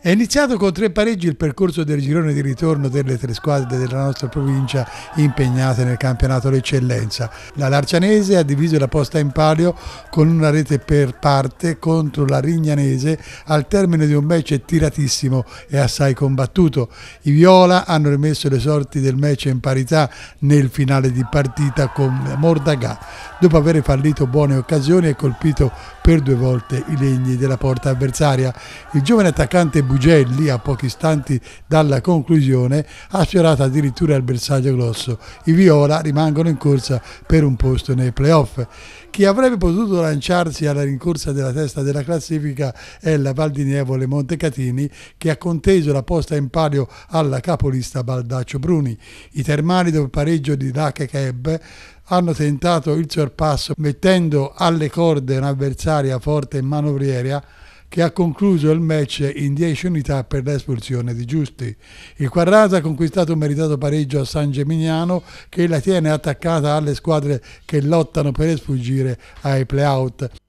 È iniziato con tre pareggi il percorso del girone di ritorno delle tre squadre della nostra provincia impegnate nel campionato all'eccellenza. La Larcianese ha diviso la posta in palio con una rete per parte contro la Rignanese al termine di un match tiratissimo e assai combattuto. I Viola hanno rimesso le sorti del match in parità nel finale di partita con Mordagà, dopo aver fallito buone occasioni e colpito per due volte i legni della porta avversaria. Il giovane attaccante Bugelli a pochi istanti dalla conclusione ha sfiorato addirittura il bersaglio grosso. I Viola rimangono in corsa per un posto nei playoff. Chi avrebbe potuto lanciarsi alla rincorsa della testa della classifica è la Val di Nievole Montecatini che ha conteso la posta in palio alla capolista Baldaccio Bruni. I termali dopo pareggio di Lake Keb hanno tentato il sorpasso mettendo alle corde un'avversaria forte e manovriera che ha concluso il match in 10 unità per l'espulsione di Giusti. Il Quarrasa ha conquistato un meritato pareggio a San Geminiano che la tiene attaccata alle squadre che lottano per sfuggire ai playout.